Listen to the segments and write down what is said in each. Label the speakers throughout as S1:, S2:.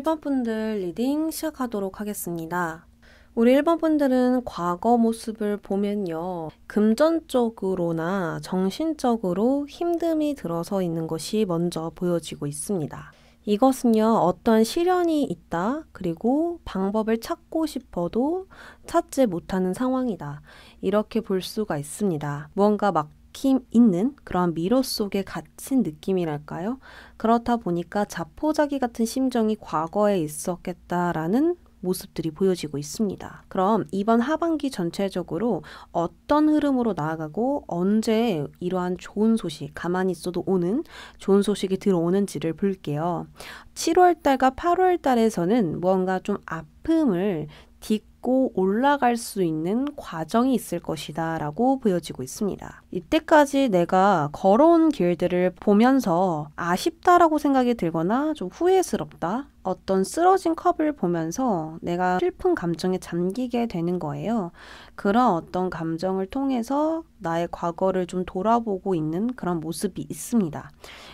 S1: 1번 분들 리딩 시작하도록 하겠습니다. 우리 1번 분들은 과거 모습을 보면요. 금전적으로나 정신적으로 힘듦이 들어서 있는 것이 먼저 보여지고 있습니다. 이것은요, 어떤 시련이 있다, 그리고 방법을 찾고 싶어도 찾지 못하는 상황이다. 이렇게 볼 수가 있습니다. 무언가 막 느낌 있는 그러한 미로 속에 갇힌 느낌이랄까요? 그렇다 보니까 자포자기 같은 심정이 과거에 있었겠다라는 모습들이 보여지고 있습니다. 그럼 이번 하반기 전체적으로 어떤 흐름으로 나아가고 언제 이러한 좋은 소식, 가만히 있어도 오는 좋은 소식이 들어오는지를 볼게요. 7월 달과 8월 달에서는 무언가 좀 아픔을 딛 딛고 올라갈 수 있는 과정이 있을 것이다 라고 보여지고 있습니다. 이때까지 내가 걸어온 길들을 보면서 아쉽다라고 생각이 들거나 좀 후회스럽다 어떤 쓰러진 컵을 보면서 내가 슬픈 감정에 잠기게 되는 거예요. 그런 어떤 감정을 통해서 나의 과거를 좀 돌아보고 있는 그런 모습이 있습니다.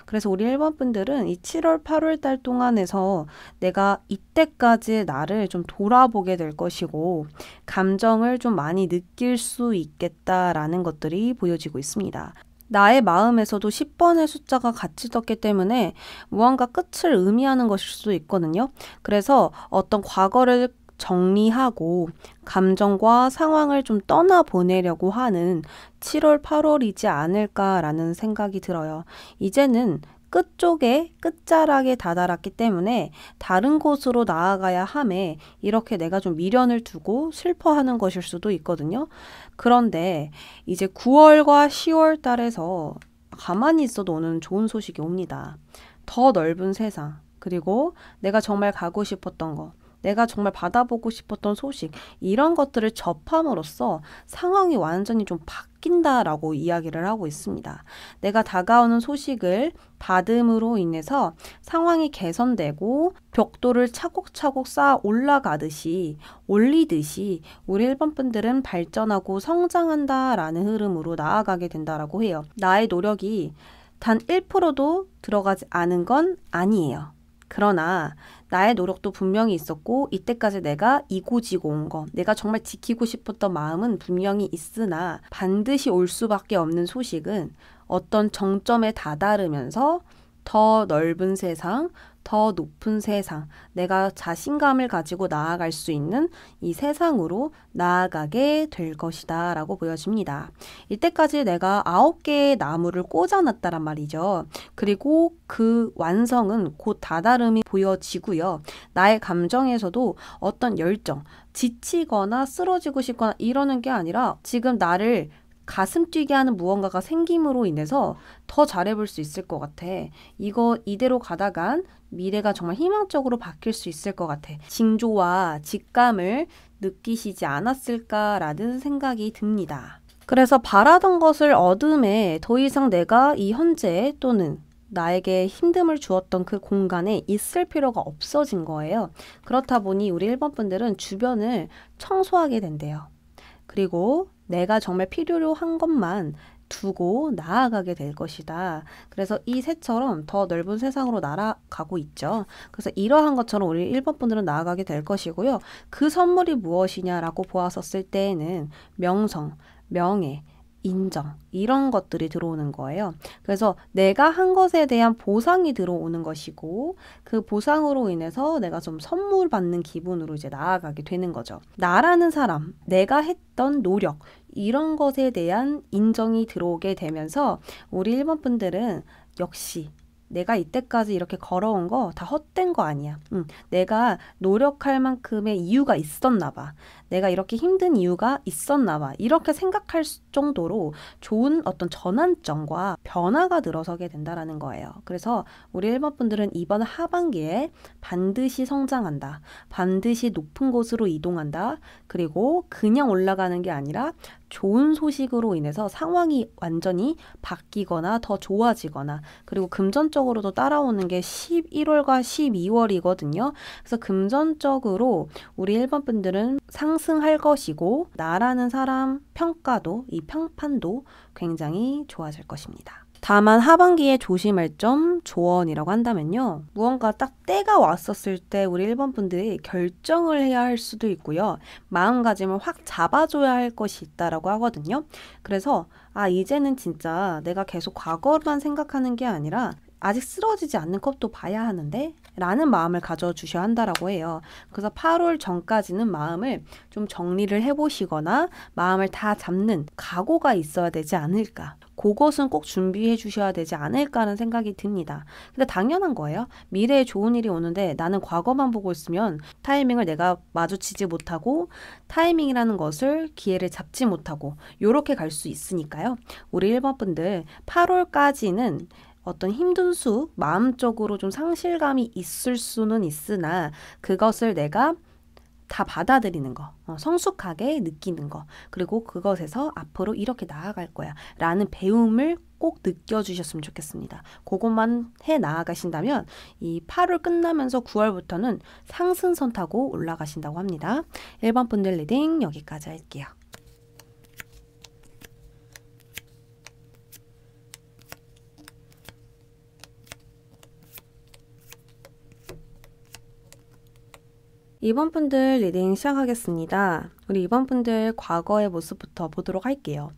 S1: 그래서 우리 1번 분들은 이 7월, 8월 달 동안에서 내가 이때까지의 나를 좀 돌아보게 될 것이고, 감정을 좀 많이 느낄 수 있겠다라는 것들이 보여지고 있습니다. 나의 마음에서도 10번의 숫자가 같이 떴기 때문에 무언가 끝을 의미하는 것일 수도 있거든요. 그래서 어떤 과거를 정리하고 감정과 상황을 좀 떠나보내려고 하는 7월, 8월이지 않을까라는 생각이 들어요. 이제는 끝쪽에 끝자락에 다다랐기 때문에 다른 곳으로 나아가야 함에 이렇게 내가 좀 미련을 두고 슬퍼하는 것일 수도 있거든요. 그런데 이제 9월과 10월 달에서 가만히 있어도 오는 좋은 소식이 옵니다. 더 넓은 세상, 그리고 내가 정말 가고 싶었던 것, 내가 정말 받아보고 싶었던 소식, 이런 것들을 접함으로써 상황이 완전히 좀 바뀐다라고 이야기를 하고 있습니다. 내가 다가오는 소식을 받음으로 인해서 상황이 개선되고 벽돌을 차곡차곡 쌓아 올라가듯이 올리듯이 우리 일반 분들은 발전하고 성장한다라는 흐름으로 나아가게 된다라고 해요. 나의 노력이 단 1%도 들어가지 않은 건 아니에요. 그러나 나의 노력도 분명히 있었고 이때까지 내가 이고지고 온 것, 내가 정말 지키고 싶었던 마음은 분명히 있으나 반드시 올 수밖에 없는 소식은 어떤 정점에 다다르면서 더 넓은 세상, 더 높은 세상, 내가 자신감을 가지고 나아갈 수 있는 이 세상으로 나아가게 될 것이다 라고 보여집니다. 이때까지 내가 아홉 개의 나무를 꽂아놨다란 말이죠. 그리고 그 완성은 곧 다다름이 보여지고요. 나의 감정에서도 어떤 열정, 지치거나 쓰러지고 싶거나 이러는 게 아니라 지금 나를 가슴 뛰게 하는 무언가가 생김으로 인해서 더 잘해볼 수 있을 것 같아. 이거 이대로 가다간 미래가 정말 희망적으로 바뀔 수 있을 것 같아. 징조와 직감을 느끼시지 않았을까라는 생각이 듭니다. 그래서 바라던 것을 얻음에 더 이상 내가 이 현재 또는 나에게 힘듦을 주었던 그 공간에 있을 필요가 없어진 거예요. 그렇다 보니 우리 1번 분들은 주변을 청소하게 된대요. 그리고 내가 정말 필요로 한 것만 두고 나아가게 될 것이다. 그래서 이 새처럼 더 넓은 세상으로 날아가고 있죠. 그래서 이러한 것처럼 우리 1번 분들은 나아가게 될 것이고요. 그 선물이 무엇이냐라고 보았었을 때에는 명성, 명예, 인정 이런 것들이 들어오는 거예요. 그래서 내가 한 것에 대한 보상이 들어오는 것이고 그 보상으로 인해서 내가 좀 선물 받는 기분으로 이제 나아가게 되는 거죠. 나라는 사람, 내가 했던 노력 이런 것에 대한 인정이 들어오게 되면서 우리 일본 분들은 역시 내가 이때까지 이렇게 걸어온 거 다 헛된 거 아니야. 응. 음, 내가 노력할 만큼의 이유가 있었나 봐. 내가 이렇게 힘든 이유가 있었나 봐. 이렇게 생각할 정도로 좋은 어떤 전환점과 변화가 들어서게 된다라는 거예요. 그래서 우리 1번 분들은 이번 하반기에 반드시 성장한다. 반드시 높은 곳으로 이동한다. 그리고 그냥 올라가는 게 아니라 좋은 소식으로 인해서 상황이 완전히 바뀌거나 더 좋아지거나 그리고 금전적으로도 따라오는 게 11월과 12월이거든요. 그래서 금전적으로 우리 1번 분들은 상승할 것이고 나라는 사람 평가도 이 평판도 굉장히 좋아질 것입니다. 다만 하반기에 조심할 점 조언이라고 한다면요. 무언가 딱 때가 왔었을 때 우리 1번 분들이 결정을 해야 할 수도 있고요. 마음가짐을 확 잡아줘야 할 것이 있다라고 하거든요. 그래서 아 이제는 진짜 내가 계속 과거만 생각하는 게 아니라 아직 쓰러지지 않는 컵도 봐야 하는데 라는 마음을 가져주셔야 한다라고 해요. 그래서 8월 전까지는 마음을 좀 정리를 해보시거나 마음을 다 잡는 각오가 있어야 되지 않을까. 그것은 꼭 준비해 주셔야 되지 않을까라는 생각이 듭니다. 근데 당연한 거예요. 미래에 좋은 일이 오는데 나는 과거만 보고 있으면 타이밍을 내가 마주치지 못하고 타이밍이라는 것을 기회를 잡지 못하고 이렇게갈 수 있으니까요. 우리 1번 분들 8월까지는 어떤 힘든 수, 마음적으로 좀 상실감이 있을 수는 있으나 그것을 내가 다 받아들이는 거, 어, 성숙하게 느끼는 거, 그리고 그것에서 앞으로 이렇게 나아갈 거야 라는 배움을 꼭 느껴주셨으면 좋겠습니다. 그것만 해 나아가신다면 이 8월 끝나면서 9월부터는 상승선 타고 올라가신다고 합니다. 1번 분들 리딩 여기까지 할게요. 이번 분들 리딩 시작하겠습니다. 우리 이번 분들 과거의 모습부터 보도록 할게요.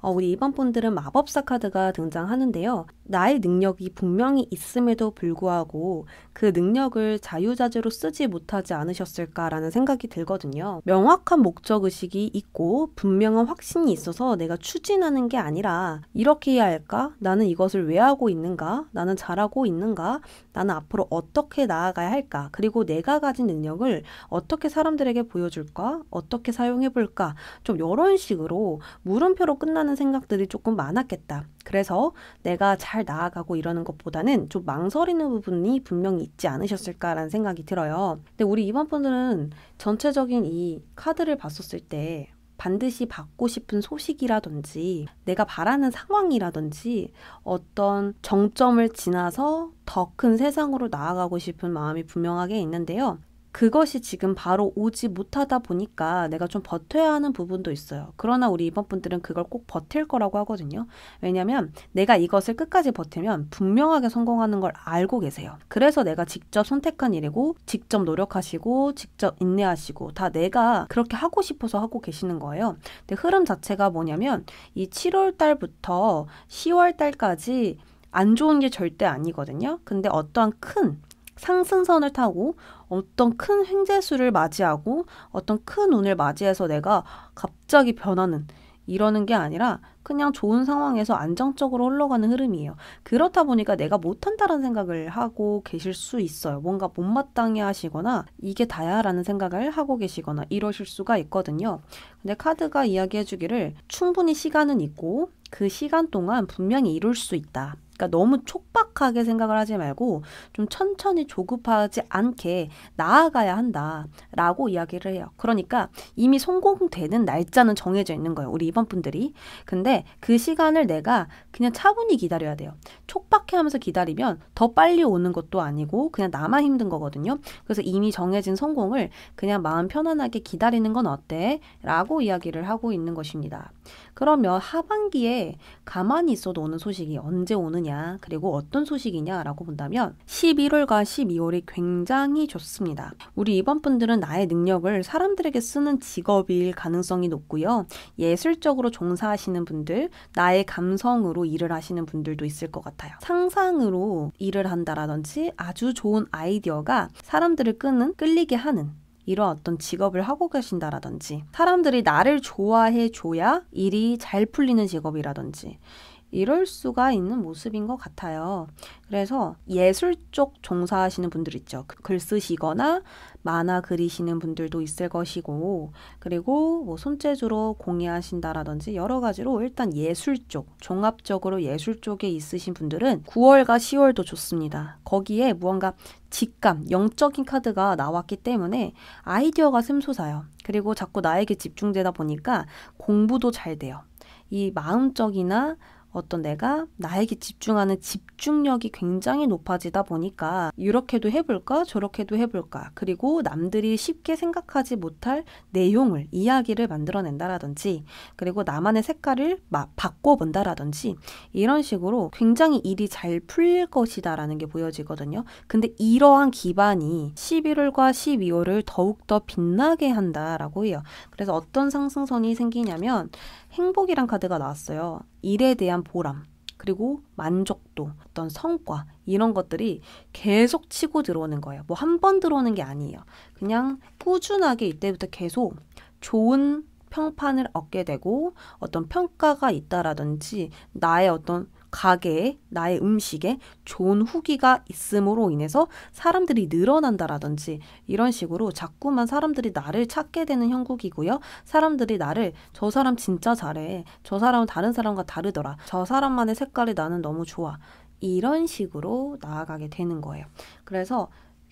S1: 어, 우리 이번 본들은 마법사 카드가 등장하는데요. 나의 능력이 분명히 있음에도 불구하고 그 능력을 자유자재로 쓰지 못하지 않으셨을까라는 생각이 들거든요. 명확한 목적 의식이 있고 분명한 확신이 있어서 내가 추진하는 게 아니라 이렇게 해야 할까? 나는 이것을 왜 하고 있는가? 나는 잘하고 있는가? 나는 앞으로 어떻게 나아가야 할까? 그리고 내가 가진 능력을 어떻게 사람들에게 보여줄까? 어떻게 사용해 볼까? 좀 이런 식으로 물음표로 끝나는 하는 생각들이 조금 많았겠다. 그래서 내가 잘 나아가고 이러는 것보다는 좀 망설이는 부분이 분명히 있지 않으셨을까라는 생각이 들어요. 근데 우리 이번 분들은 전체적인 이 카드를 봤었을 때 반드시 받고 싶은 소식이라든지 내가 바라는 상황이라든지 어떤 정점을 지나서 더 큰 세상으로 나아가고 싶은 마음이 분명하게 있는데요. 그것이 지금 바로 오지 못하다 보니까 내가 좀 버텨야 하는 부분도 있어요. 그러나 우리 이번 분들은 그걸 꼭 버틸 거라고 하거든요. 왜냐면 하 내가 이것을 끝까지 버티면 분명하게 성공하는 걸 알고 계세요. 그래서 내가 직접 선택한 일이고 직접 노력하시고 직접 인내하시고 다 내가 그렇게 하고 싶어서 하고 계시는 거예요. 근데 흐름 자체가 뭐냐면 이 7월 달부터 10월 달까지 안 좋은 게 절대 아니거든요. 근데 어떠한 큰 상승선을 타고 어떤 큰 횡재수를 맞이하고 어떤 큰 운을 맞이해서 내가 갑자기 변하는 이러는 게 아니라 그냥 좋은 상황에서 안정적으로 흘러가는 흐름이에요. 그렇다 보니까 내가 못한다라는 생각을 하고 계실 수 있어요. 뭔가 못마땅해 하시거나 이게 다야라는 생각을 하고 계시거나 이러실 수가 있거든요. 근데 카드가 이야기해 주기를 충분히 시간은 있고 그 시간 동안 분명히 이룰 수 있다. 그러니까 너무 촉박하게 생각을 하지 말고 좀 천천히 조급하지 않게 나아가야 한다라고 이야기를 해요. 그러니까 이미 성공되는 날짜는 정해져 있는 거예요. 우리 이번 분들이. 근데 그 시간을 내가 그냥 차분히 기다려야 돼요. 촉박해 하면서 기다리면 더 빨리 오는 것도 아니고 그냥 나만 힘든 거거든요. 그래서 이미 정해진 성공을 그냥 마음 편안하게 기다리는 건 어때? 라고 이야기를 하고 있는 것입니다. 그러면 하반기에 가만히 있어도 오는 소식이 언제 오느냐, 그리고 어떤 소식이냐라고 본다면 11월과 12월이 굉장히 좋습니다. 우리 이번 분들은 나의 능력을 사람들에게 쓰는 직업일 가능성이 높고요. 예술적으로 종사하시는 분들, 나의 감성으로 일을 하시는 분들도 있을 것 같아요. 상상으로 일을 한다라든지 아주 좋은 아이디어가 사람들을 끄는, 끌리게 하는 이런 어떤 직업을 하고 계신다라든지 사람들이 나를 좋아해 줘야 일이 잘 풀리는 직업이라든지 이럴 수가 있는 모습인 것 같아요. 그래서 예술 쪽 종사하시는 분들 있죠. 그 글 쓰시거나 만화 그리시는 분들도 있을 것이고, 그리고 뭐 손재주로 공예하신다라든지 여러 가지로 일단 예술 쪽, 종합적으로 예술 쪽에 있으신 분들은 9월과 10월도 좋습니다. 거기에 무언가 직감, 영적인 카드가 나왔기 때문에 아이디어가 샘솟아요. 그리고 자꾸 나에게 집중되다 보니까 공부도 잘 돼요. 이 마음적이나 어떤 내가 나에게 집중하는 집중력이 굉장히 높아지다 보니까 이렇게도 해볼까 저렇게도 해볼까 그리고 남들이 쉽게 생각하지 못할 내용을 이야기를 만들어낸다라든지 그리고 나만의 색깔을 막 바꿔본다라든지 이런 식으로 굉장히 일이 잘 풀릴 것이다라는 게 보여지거든요. 근데 이러한 기반이 11월과 12월을 더욱더 빛나게 한다라고 해요. 그래서 어떤 상승선이 생기냐면 행복이란 카드가 나왔어요. 일에 대한 보람, 그리고 만족도, 어떤 성과 이런 것들이 계속 치고 들어오는 거예요. 뭐 한 번 들어오는 게 아니에요. 그냥 꾸준하게 이때부터 계속 좋은 평판을 얻게 되고 어떤 평가가 있다라든지 나의 어떤 가게에 나의 음식에 좋은 후기가 있음으로 인해서 사람들이 늘어난다라든지 이런 식으로 자꾸만 사람들이 나를 찾게 되는 형국이고요. 사람들이 나를 저 사람 진짜 잘해. 저 사람은 다른 사람과 다르더라. 저 사람만의 색깔이 나는 너무 좋아. 이런 식으로 나아가게 되는 거예요. 그래서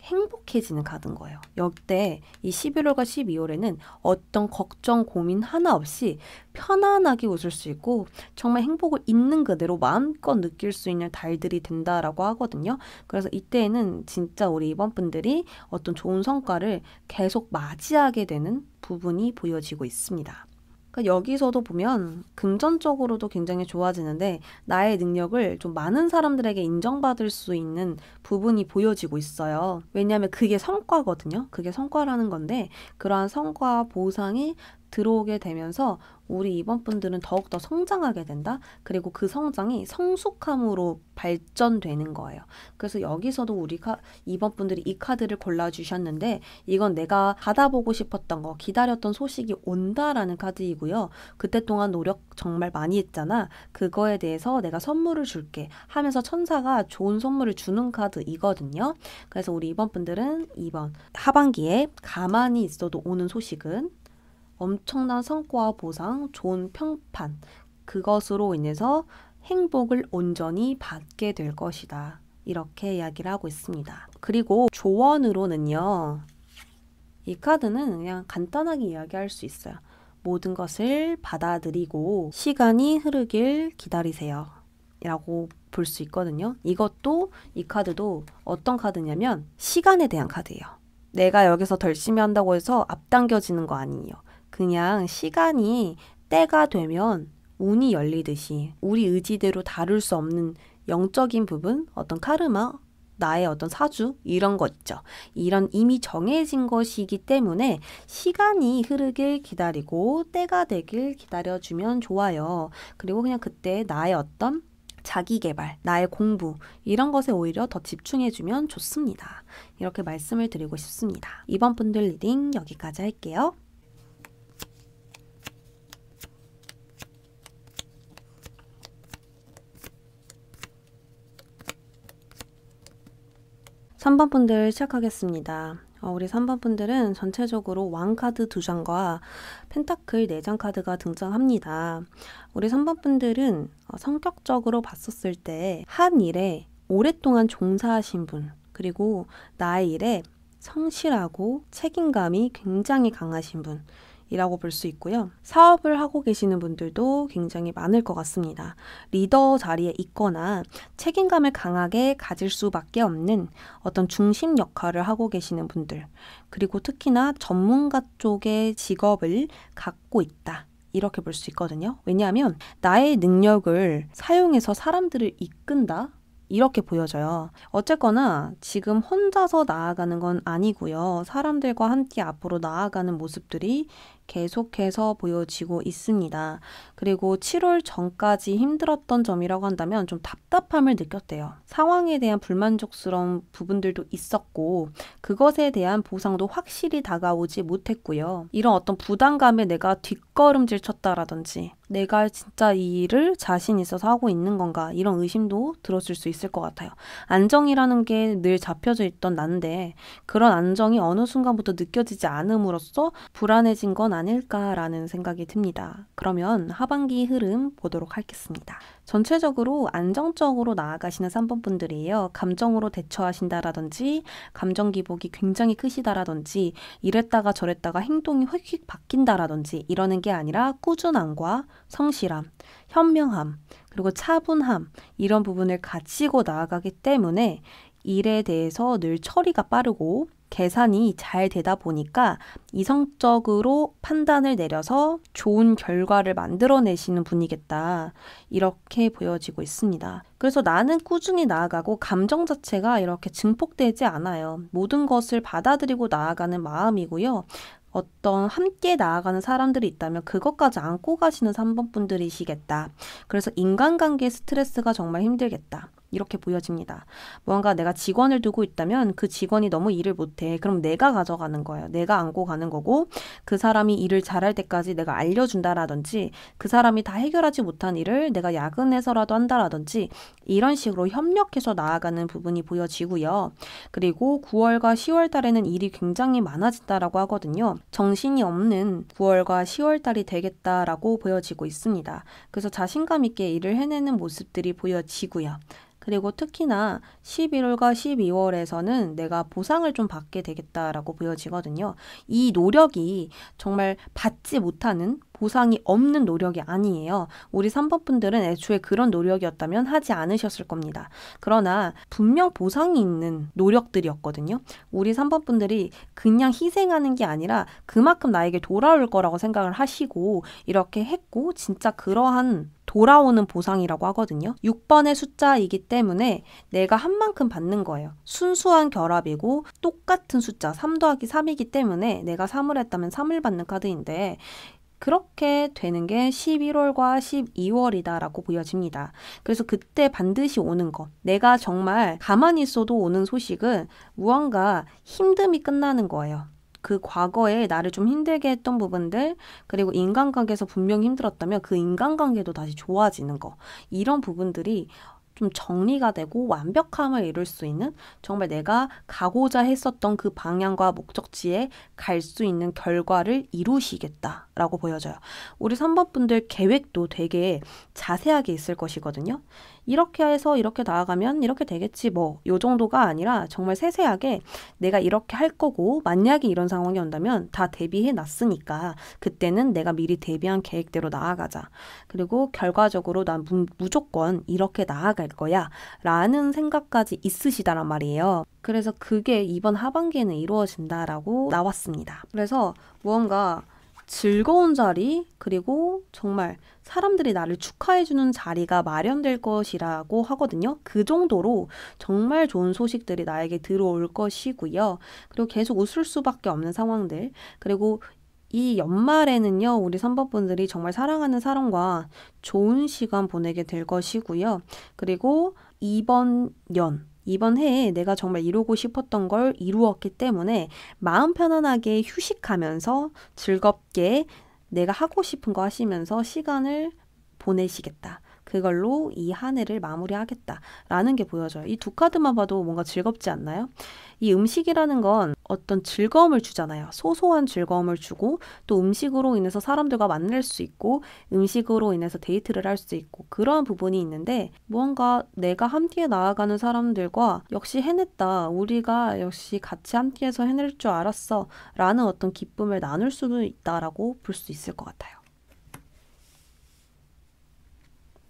S1: 행복해지는 카드인 거예요. 역대 이 11월과 12월에는 어떤 걱정, 고민 하나 없이 편안하게 웃을 수 있고 정말 행복을 있는 그대로 마음껏 느낄 수 있는 달들이 된다라고 하거든요. 그래서 이때에는 진짜 우리 이번 분들이 어떤 좋은 성과를 계속 맞이하게 되는 부분이 보여지고 있습니다. 그러니까 여기서도 보면 금전적으로도 굉장히 좋아지는데 나의 능력을 좀 많은 사람들에게 인정받을 수 있는 부분이 보여지고 있어요. 왜냐하면 그게 성과거든요. 그게 성과라는 건데 그러한 성과 보상이 들어오게 되면서 우리 이번 분들은 더욱더 성장하게 된다. 그리고 그 성장이 성숙함으로 발전되는 거예요. 그래서 여기서도 우리가 이번 분들이 이 카드를 골라주셨는데 이건 내가 받아보고 싶었던 거, 기다렸던 소식이 온다라는 카드이고요. 그때 동안 노력 정말 많이 했잖아. 그거에 대해서 내가 선물을 줄게 하면서 천사가 좋은 선물을 주는 카드이거든요. 그래서 우리 이번 분들은 이번 하반기에 가만히 있어도 오는 소식은 엄청난 성과와 보상, 좋은 평판, 그것으로 인해서 행복을 온전히 받게 될 것이다. 이렇게 이야기를 하고 있습니다. 그리고 조언으로는요. 이 카드는 그냥 간단하게 이야기할 수 있어요. 모든 것을 받아들이고 시간이 흐르길 기다리세요. 라고 볼 수 있거든요. 이것도 이 카드도 어떤 카드냐면 시간에 대한 카드예요. 내가 여기서 덜심히 한다고 해서 앞당겨지는 거 아니에요. 그냥 시간이 때가 되면 운이 열리듯이 우리 의지대로 다룰 수 없는 영적인 부분, 어떤 카르마, 나의 어떤 사주 이런 거 있죠. 이런 이미 정해진 것이기 때문에 시간이 흐르길 기다리고 때가 되길 기다려주면 좋아요. 그리고 그냥 그때 나의 어떤 자기 개발, 나의 공부 이런 것에 오히려 더 집중해주면 좋습니다. 이렇게 말씀을 드리고 싶습니다. 이번 분들 리딩 여기까지 할게요. 3번 분들 시작하겠습니다. 어, 우리 3번 분들은 전체적으로 왕카드 2장과 펜타클 4장 카드가 등장합니다. 우리 3번 분들은 어, 성격적으로 봤었을 때 한 일에 오랫동안 종사하신 분, 그리고 나의 일에 성실하고 책임감이 굉장히 강하신 분, 이라고 볼 수 있고요. 사업을 하고 계시는 분들도 굉장히 많을 것 같습니다. 리더 자리에 있거나 책임감을 강하게 가질 수밖에 없는 어떤 중심 역할을 하고 계시는 분들, 그리고 특히나 전문가 쪽의 직업을 갖고 있다. 이렇게 볼 수 있거든요. 왜냐하면 나의 능력을 사용해서 사람들을 이끈다? 이렇게 보여져요. 어쨌거나 지금 혼자서 나아가는 건 아니고요. 사람들과 함께 앞으로 나아가는 모습들이 계속해서 보여지고 있습니다. 그리고 7월 전까지 힘들었던 점이라고 한다면 좀 답답함을 느꼈대요. 상황에 대한 불만족스러운 부분들도 있었고 그것에 대한 보상도 확실히 다가오지 못했고요. 이런 어떤 부담감에 내가 뒷걸음질 쳤다라든지 내가 진짜 이 일을 자신 있어서 하고 있는 건가 이런 의심도 들었을 수 있을 것 같아요. 안정이라는 게 늘 잡혀져 있던 난데 그런 안정이 어느 순간부터 느껴지지 않음으로써 불안해진 건 아닐까라는 생각이 듭니다. 그러면 하반기 흐름 보도록 하겠습니다. 전체적으로 안정적으로 나아가시는 3번 분들이에요. 감정으로 대처하신다라든지 감정 기복이 굉장히 크시다라든지 이랬다가 저랬다가 행동이 휙휙 바뀐다라든지 이러는 게 아니라 꾸준함과 성실함, 현명함, 그리고 차분함 이런 부분을 가지고 나아가기 때문에 일에 대해서 늘 처리가 빠르고 계산이 잘 되다 보니까 이성적으로 판단을 내려서 좋은 결과를 만들어내시는 분이겠다. 이렇게 보여지고 있습니다. 그래서 나는 꾸준히 나아가고 감정 자체가 이렇게 증폭되지 않아요. 모든 것을 받아들이고 나아가는 마음이고요. 어떤 함께 나아가는 사람들이 있다면 그것까지 안고 가시는 3번 분들이시겠다. 그래서 인간관계 스트레스가 정말 힘들겠다. 이렇게 보여집니다. 무언가 내가 직원을 두고 있다면 그 직원이 너무 일을 못해. 그럼 내가 가져가는 거예요. 내가 안고 가는 거고 그 사람이 일을 잘할 때까지 내가 알려준다라든지 그 사람이 다 해결하지 못한 일을 내가 야근해서라도 한다라든지 이런 식으로 협력해서 나아가는 부분이 보여지고요. 그리고 9월과 10월 달에는 일이 굉장히 많아진다라고 하거든요. 정신이 없는 9월과 10월 달이 되겠다라고 보여지고 있습니다. 그래서 자신감 있게 일을 해내는 모습들이 보여지고요. 그리고 특히나 11월과 12월에서는 내가 보상을 좀 받게 되겠다라고 보여지거든요. 이 노력이 정말 받지 못하는 보상이 없는 노력이 아니에요. 우리 3번 분들은 애초에 그런 노력이었다면 하지 않으셨을 겁니다. 그러나 분명 보상이 있는 노력들이었거든요. 우리 3번 분들이 그냥 희생하는 게 아니라 그만큼 나에게 돌아올 거라고 생각을 하시고 이렇게 했고 진짜 그러한 돌아오는 보상이라고 하거든요. 6번의 숫자이기 때문에 내가 한 만큼 받는 거예요. 순수한 결합이고 똑같은 숫자 3 더하기 3이기 때문에 내가 3을 했다면 3을 받는 카드인데 그렇게 되는 게 11월과 12월이다라고 보여집니다. 그래서 그때 반드시 오는 것. 내가 정말 가만히 있어도 오는 소식은 무언가 힘듦이 끝나는 거예요. 그 과거에 나를 좀 힘들게 했던 부분들 그리고 인간관계에서 분명히 힘들었다면 그 인간관계도 다시 좋아지는 거 이런 부분들이 좀 정리가 되고 완벽함을 이룰 수 있는 정말 내가 가고자 했었던 그 방향과 목적지에 갈 수 있는 결과를 이루시겠다라고 보여져요. 우리 3번 분들 계획도 되게 자세하게 있을 것이거든요. 이렇게 해서 이렇게 나아가면 이렇게 되겠지 뭐요 정도가 아니라 정말 세세하게 내가 이렇게 할 거고 만약에 이런 상황이 온다면 다 대비해 놨으니까 그때는 내가 미리 대비한 계획대로 나아가자. 그리고 결과적으로 난 무, 무조건 이렇게 나아갈 거야 라는 생각까지 있으시다란 말이에요. 그래서 그게 이번 하반기에는 이루어진다라고 나왔습니다. 그래서 무언가 즐거운 자리, 그리고 정말 사람들이 나를 축하해주는 자리가 마련될 것이라고 하거든요. 그 정도로 정말 좋은 소식들이 나에게 들어올 것이고요. 그리고 계속 웃을 수밖에 없는 상황들, 그리고 이 연말에는요, 우리 선법분들이 정말 사랑하는 사람과 좋은 시간 보내게 될 것이고요. 그리고 이번 연, 이번 해에 내가 정말 이루고 싶었던 걸 이루었기 때문에 마음 편안하게 휴식하면서 즐겁게 내가 하고 싶은 거 하시면서 시간을 보내시겠다. 그걸로 이 한 해를 마무리하겠다라는 게 보여져요. 이 두 카드만 봐도 뭔가 즐겁지 않나요? 이 음식이라는 건 어떤 즐거움을 주잖아요. 소소한 즐거움을 주고 또 음식으로 인해서 사람들과 만날 수 있고 음식으로 인해서 데이트를 할 수 있고 그러한 부분이 있는데 무언가 내가 함께 나아가는 사람들과 역시 해냈다. 우리가 역시 같이 함께해서 해낼 줄 알았어. 라는 어떤 기쁨을 나눌 수도 있다라고 볼 수 있을 것 같아요.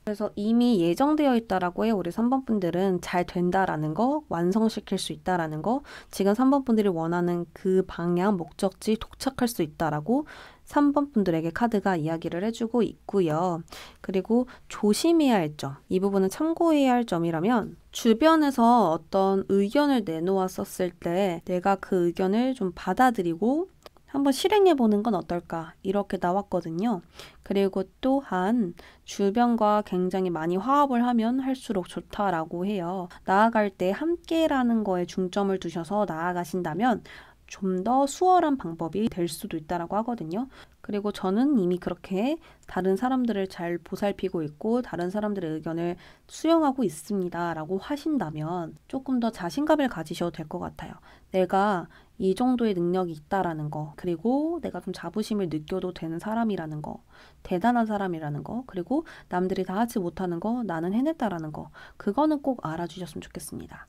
S1: 그래서 이미 예정되어 있다라고 해 우리 3번 분들은 잘 된다라는 거, 완성시킬 수 있다라는 거, 지금 3번 분들이 원하는 그 방향, 목적지 도착할 수 있다라고 3번 분들에게 카드가 이야기를 해주고 있고요. 그리고 조심해야 할 점, 이 부분은 참고해야 할 점이라면 주변에서 어떤 의견을 내놓았었을 때 내가 그 의견을 좀 받아들이고 한번 실행해 보는 건 어떨까 이렇게 나왔거든요. 그리고 또한 주변과 굉장히 많이 화합을 하면 할수록 좋다라고 해요. 나아갈 때 함께라는 거에 중점을 두셔서 나아가신다면 좀 더 수월한 방법이 될 수도 있다라고 하거든요. 그리고 저는 이미 그렇게 다른 사람들을 잘 보살피고 있고 다른 사람들의 의견을 수용하고 있습니다. 라고 하신다면 조금 더 자신감을 가지셔도 될 것 같아요. 내가 이 정도의 능력이 있다라는 거, 그리고 내가 좀 자부심을 느껴도 되는 사람이라는 거, 대단한 사람이라는 거, 그리고 남들이 다 하지 못하는 거, 나는 해냈다라는 거, 그거는 꼭 알아주셨으면 좋겠습니다.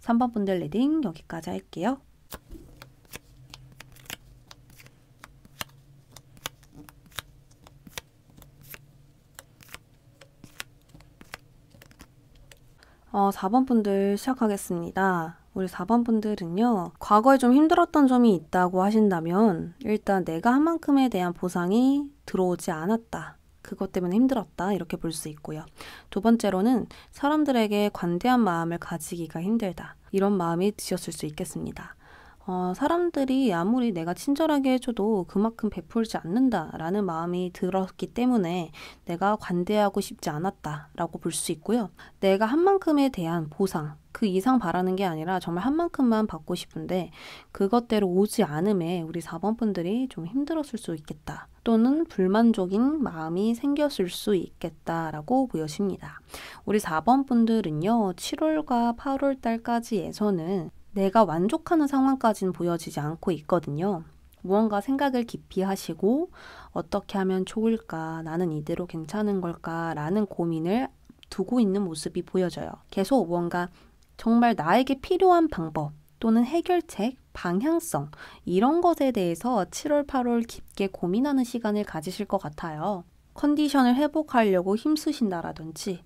S1: 3번 분들 리딩 여기까지 할게요. 어, 4번 분들 시작하겠습니다. 우리 4번 분들은요, 과거에 좀 힘들었던 점이 있다고 하신다면, 일단 내가 한 만큼에 대한 보상이 들어오지 않았다. 그것 때문에 힘들었다. 이렇게 볼 수 있고요. 두 번째로는 사람들에게 관대한 마음을 가지기가 힘들다. 이런 마음이 드셨을 수 있겠습니다. 어, 사람들이 아무리 내가 친절하게 해줘도 그만큼 베풀지 않는다라는 마음이 들었기 때문에 내가 관대하고 싶지 않았다라고 볼 수 있고요. 내가 한 만큼에 대한 보상, 그 이상 바라는 게 아니라 정말 한 만큼만 받고 싶은데 그것대로 오지 않음에 우리 4번 분들이 좀 힘들었을 수 있겠다. 또는 불만족인 마음이 생겼을 수 있겠다라고 보여집니다. 우리 4번 분들은요, 7월과 8월 달까지에서는 내가 만족하는 상황까지는 보여지지 않고 있거든요. 무언가 생각을 깊이 하시고 어떻게 하면 좋을까? 나는 이대로 괜찮은 걸까? 라는 고민을 두고 있는 모습이 보여져요. 계속 무언가 정말 나에게 필요한 방법 또는 해결책, 방향성 이런 것에 대해서 7월, 8월 깊게 고민하는 시간을 가지실 것 같아요. 컨디션을 회복하려고 힘쓰신다라든지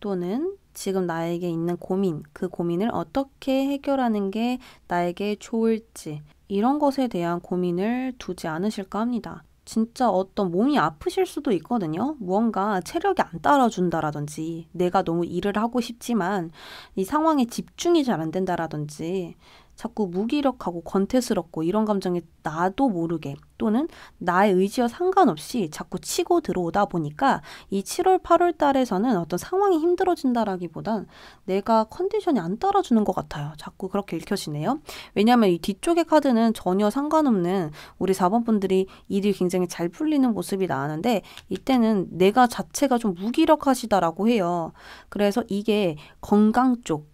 S1: 또는 지금 나에게 있는 고민, 그 고민을 어떻게 해결하는 게 나에게 좋을지, 이런 것에 대한 고민을 두지 않으실까 합니다. 진짜 어떤 몸이 아프실 수도 있거든요. 무언가 체력이 안 따라준다라든지, 내가 너무 일을 하고 싶지만 이 상황에 집중이 잘 안 된다라든지, 자꾸 무기력하고 권태스럽고 이런 감정이 나도 모르게 또는 나의 의지와 상관없이 자꾸 치고 들어오다 보니까 이 7월, 8월 달에서는 어떤 상황이 힘들어진다라기보단 내가 컨디션이 안 따라주는 것 같아요. 자꾸 그렇게 읽혀지네요. 왜냐하면 이 뒤쪽의 카드는 전혀 상관없는 우리 4번 분들이 일이 굉장히 잘 풀리는 모습이 나왔는데 이때는 내가 자체가 좀 무기력하시다라고 해요. 그래서 이게 건강 쪽,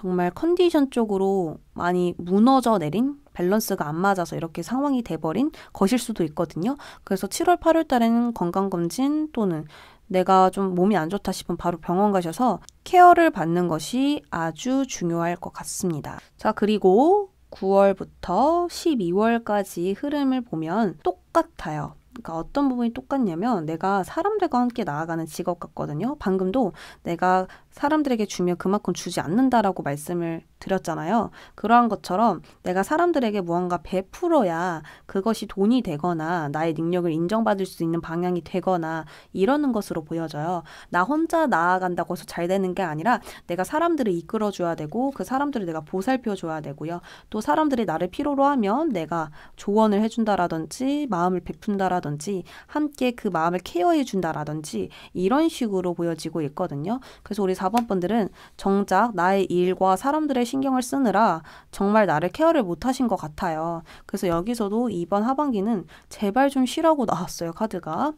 S1: 정말 컨디션 쪽으로 많이 무너져 내린 밸런스가 안 맞아서 이렇게 상황이 돼버린 것일 수도 있거든요. 그래서 7월, 8월 달에는 건강검진 또는 내가 좀 몸이 안 좋다 싶으면 바로 병원 가셔서 케어를 받는 것이 아주 중요할 것 같습니다. 자, 그리고 9월부터 12월까지 흐름을 보면 똑같아요. 그러니까 어떤 부분이 똑같냐면 내가 사람들과 함께 나아가는 직업 같거든요. 방금도 내가 사람들에게 주면 그만큼 주지 않는다라고 말씀을 드렸잖아요. 그러한 것처럼 내가 사람들에게 무언가 베풀어야 그것이 돈이 되거나 나의 능력을 인정받을 수 있는 방향이 되거나 이러는 것으로 보여져요. 나 혼자 나아간다고 해서 잘 되는 게 아니라 내가 사람들을 이끌어줘야 되고 그 사람들을 내가 보살펴줘야 되고요. 또 사람들이 나를 필요로 하면 내가 조언을 해준다라든지 마음을 베푼다라든지 함께 그 마음을 케어해준다라든지 이런 식으로 보여지고 있거든요. 그래서 우리 4번 분들은 정작 나의 일과 사람들의 신경을 쓰느라 정말 나를 케어를 못하신 것 같아요. 그래서 여기서도 이번 하반기는 제발 좀 쉬라고 나왔어요, 카드가.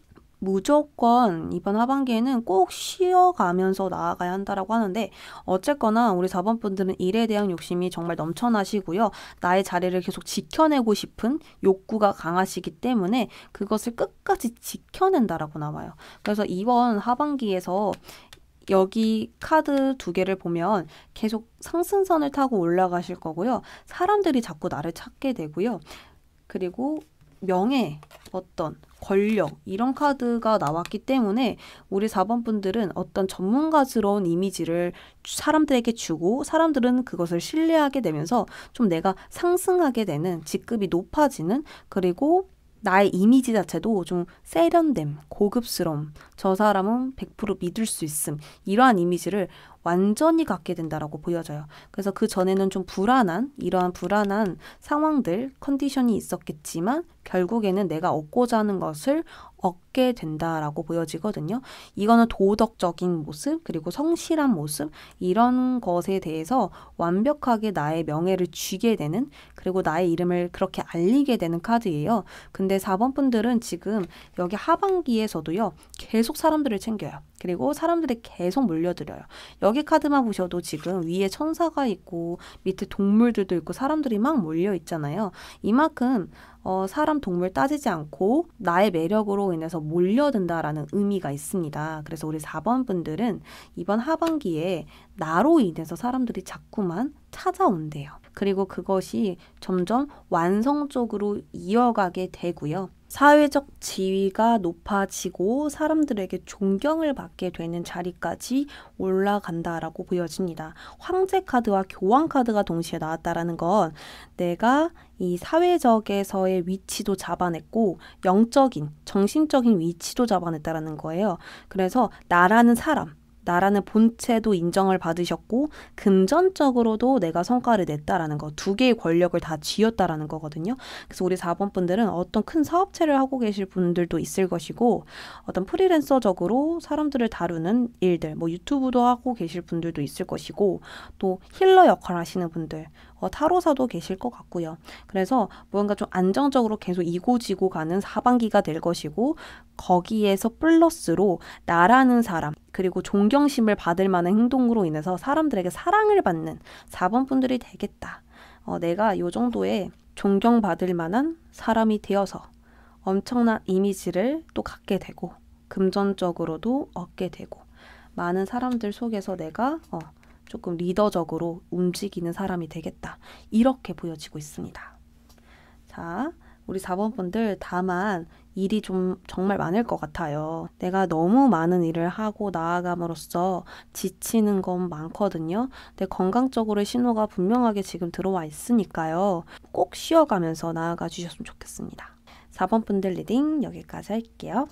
S1: 무조건 이번 하반기에는 꼭 쉬어가면서 나아가야 한다라고 하는데 어쨌거나 우리 4번 분들은 일에 대한 욕심이 정말 넘쳐나시고요. 나의 자리를 계속 지켜내고 싶은 욕구가 강하시기 때문에 그것을 끝까지 지켜낸다라고 나와요. 그래서 이번 하반기에서 여기 카드 두 개를 보면 계속 상승선을 타고 올라가실 거고요. 사람들이 자꾸 나를 찾게 되고요. 그리고 명예, 어떤 권력 이런 카드가 나왔기 때문에 우리 4번 분들은 어떤 전문가스러운 이미지를 사람들에게 주고 사람들은 그것을 신뢰하게 되면서 좀 내가 상승하게 되는 직급이 높아지는 그리고 나의 이미지 자체도 좀 세련됨, 고급스러움, 저 사람은 100% 믿을 수 있음, 이러한 이미지를 완전히 갖게 된다라고 보여져요. 그래서 그 전에는 좀 불안한 이러한 불안한 상황들 컨디션이 있었겠지만 결국에는 내가 얻고자 하는 것을 얻게 된다라고 보여지거든요. 이거는 도덕적인 모습, 그리고 성실한 모습, 이런 것에 대해서 완벽하게 나의 명예를 쥐게 되는, 그리고 나의 이름을 그렇게 알리게 되는 카드예요. 근데 4번 분들은 지금 여기 하반기에서도요, 계속 사람들을 챙겨요. 그리고 사람들이 계속 몰려들어요. 여기 카드만 보셔도 지금 위에 천사가 있고 밑에 동물들도 있고 사람들이 막 몰려 있잖아요. 이만큼 어, 사람 동물 따지지 않고 나의 매력으로 인해서 몰려든다라는 의미가 있습니다. 그래서 우리 4번 분들은 이번 하반기에 나로 인해서 사람들이 자꾸만 찾아온대요. 그리고 그것이 점점 완성적으로 이어가게 되고요. 사회적 지위가 높아지고 사람들에게 존경을 받게 되는 자리까지 올라간다라고 보여집니다. 황제 카드와 교황 카드가 동시에 나왔다라는 건 내가 이 사회적에서의 위치도 잡아냈고 영적인, 정신적인 위치도 잡아냈다라는 거예요. 그래서 나라는 사람, 나라는 본체도 인정을 받으셨고 금전적으로도 내가 성과를 냈다라는 거 두 개의 권력을 다 쥐었다라는 거거든요. 그래서 우리 4번 분들은 어떤 큰 사업체를 하고 계실 분들도 있을 것이고 어떤 프리랜서적으로 사람들을 다루는 일들 뭐 유튜브도 하고 계실 분들도 있을 것이고 또 힐러 역할 하시는 분들 어, 타로사도 계실 것 같고요. 그래서 무언가좀 안정적으로 계속 이고지고 가는 사반기가 될 것이고 거기에서 플러스로 나라는 사람 그리고 존경심을 받을 만한 행동으로 인해서 사람들에게 사랑을 받는 4번 분들이 되겠다. 어, 내가 요 정도의 존경받을 만한 사람이 되어서 엄청난 이미지를 또 갖게 되고 금전적으로도 얻게 되고 많은 사람들 속에서 내가 어, 조금 리더적으로 움직이는 사람이 되겠다. 이렇게 보여지고 있습니다. 자, 우리 4번 분들 다만 일이 좀 정말 많을 것 같아요. 내가 너무 많은 일을 하고 나아감으로써 지치는 건 많거든요. 내 건강적으로의 신호가 분명하게 지금 들어와 있으니까요. 꼭 쉬어가면서 나아가 주셨으면 좋겠습니다. 4번 분들 리딩 여기까지 할게요.